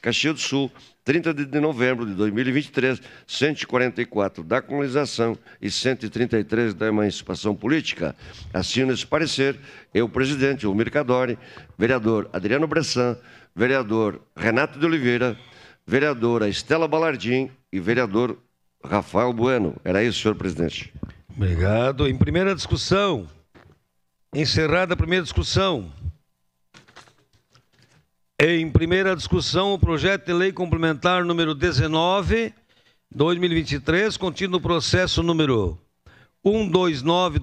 Caxias do Sul, 30 de novembro de 2023, 144 da colonização e 133 da emancipação política. Assino esse parecer eu, presidente o Cadore, vereador Adriano Bressan, vereador Renato de Oliveira, vereadora Estela Balardim e vereador Rafael Bueno. Era isso, senhor presidente. Obrigado. Em primeira discussão, encerrada a primeira discussão. Em primeira discussão, o projeto de lei complementar número 19, 2023, contido no processo número 129